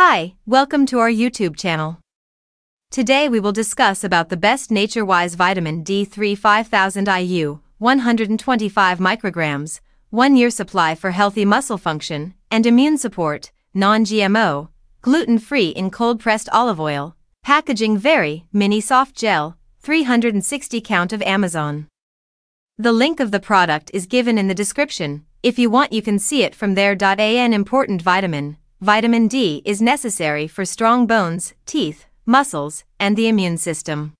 Hi, welcome to our YouTube channel. Today we will discuss about the best NatureWise vitamin D3 5000 IU, 125 micrograms, 1 year supply for healthy muscle function and immune support, non-GMO, gluten-free in cold-pressed olive oil, packaging very mini soft gel, 360 count of Amazon. The link of the product is given in the description. If you want you can see it from there. An important vitamin vitamin D is necessary for strong bones, teeth, muscles, and the immune system.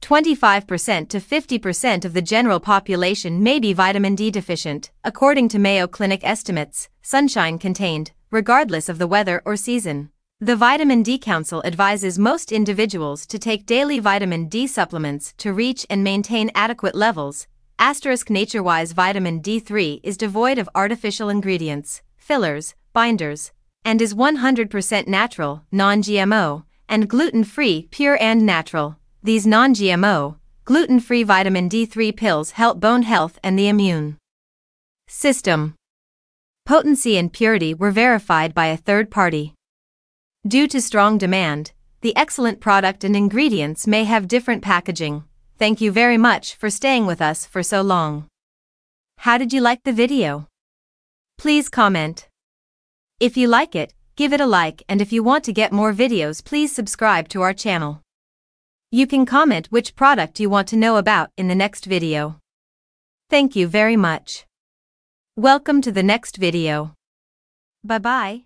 25% to 50% of the general population may be vitamin D deficient, according to Mayo Clinic estimates, sunshine contained, regardless of the weather or season. The Vitamin D Council advises most individuals to take daily vitamin D supplements to reach and maintain adequate levels. Asterisk NatureWise vitamin D3 is devoid of artificial ingredients, fillers, binders, and is 100% natural, non-GMO, and gluten-free, pure and natural. These non-GMO, gluten-free vitamin D3 pills help bone health and the immune system. Potency and purity were verified by a third party. Due to strong demand, the excellent product and ingredients may have different packaging. Thank you very much for staying with us for so long. How did you like the video? Please comment. If you like it, give it a like and if you want to get more videos please subscribe to our channel. You can comment which product you want to know about in the next video. Thank you very much. Welcome to the next video. Bye-bye.